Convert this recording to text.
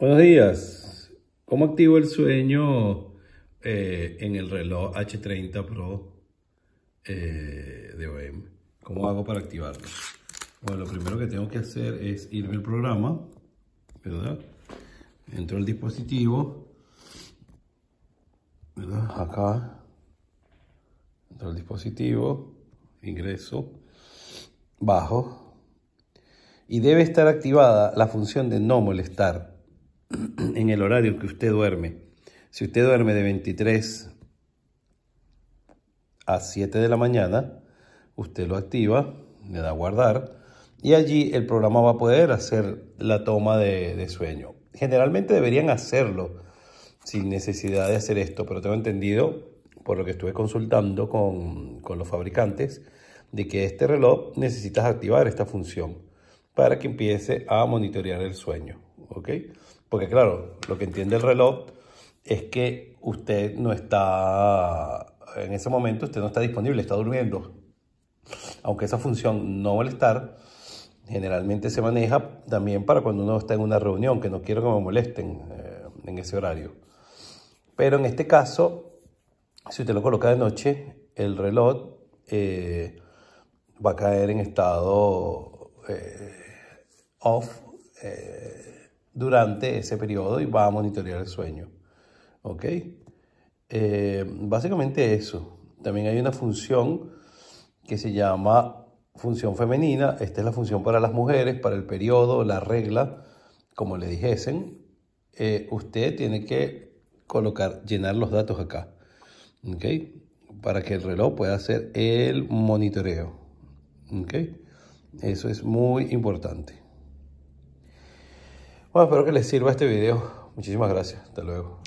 Buenos días. ¿Cómo activo el sueño eh, en el reloj H30 Pro eh, de OEM? ¿Cómo hago para activarlo? Bueno, lo primero que tengo que hacer es irme al programa, ¿verdad? Entro al dispositivo, ¿verdad? Acá. Entro al dispositivo, ingreso, bajo. Y debe estar activada la función de no molestar en el horario que usted duerme. Si usted duerme de 23 a 7 de la mañana, usted lo activa, le da a guardar y allí el programa va a poder hacer la toma de, sueño. Generalmente deberían hacerlo sin necesidad de hacer esto, pero tengo entendido, por lo que estuve consultando con, con los fabricantes, de que este reloj necesitas activar esta función para que empiece a monitorear el sueño. ¿ok? Porque claro, lo que entiende el reloj es que usted no está, en ese momento usted no está disponible, está durmiendo. Aunque esa función no molestar, generalmente se maneja también para cuando uno está en una reunión, que no quiero que me molesten eh, en ese horario. Pero en este caso, si usted lo coloca de noche, el reloj eh, va a caer en estado eh, off, durante ese periodo y va a monitorear el sueño. ¿Ok? Eh, básicamente eso. También hay una función que se llama función femenina. Esta es la función para las mujeres, para el periodo, la regla, como le dijesen. Eh, usted tiene que colocar, llenar los datos acá. ¿Ok? Para que el reloj pueda hacer el monitoreo. ¿Ok? Eso es muy importante. Bueno, espero que les sirva este video. Muchísimas gracias. Hasta luego.